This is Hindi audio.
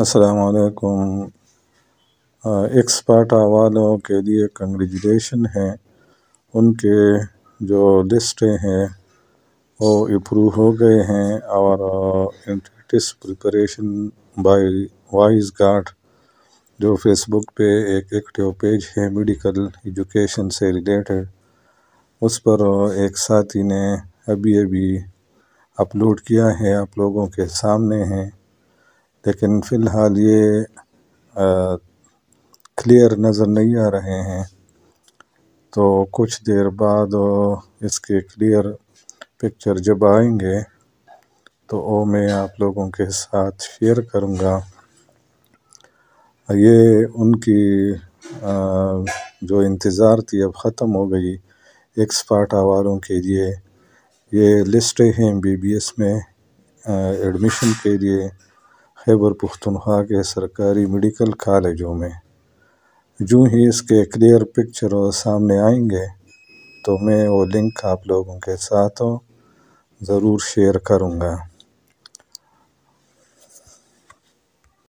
असलकुम एक्सपर्ट वालों के लिए कंग्रेजुलेशन है उनके जो लिस्टें हैं वो अप्रूव हो गए हैं और इंट्रेटिस प्रिपरेशन बाय वाइस गार्ड जो फेसबुक पे एक एक्टिव पेज है मेडिकल एजुकेशन से रिलेटेड उस पर uh, एक साथी ने अभी अभी अपलोड किया है आप लोगों के सामने हैं लेकिन फ़िलहाल ये क्लियर नज़र नहीं आ रहे हैं तो कुछ देर बाद इसके क्लियर पिक्चर जब आएंगे तो वो मैं आप लोगों के साथ शेयर करूँगा ये उनकी आ, जो इंतज़ार थी अब ख़त्म हो गई एक्सपर्ट आवारों के लिए ये लिस्टें हैं बीबीएस में एडमिशन के लिए खैबर पुख्तनख्वा के सरकारी मेडिकल कॉलेजों में जो ही इसके क्लियर पिक्चर और सामने आएंगे तो मैं वो लिंक आप लोगों के साथ ज़रूर शेयर करूँगा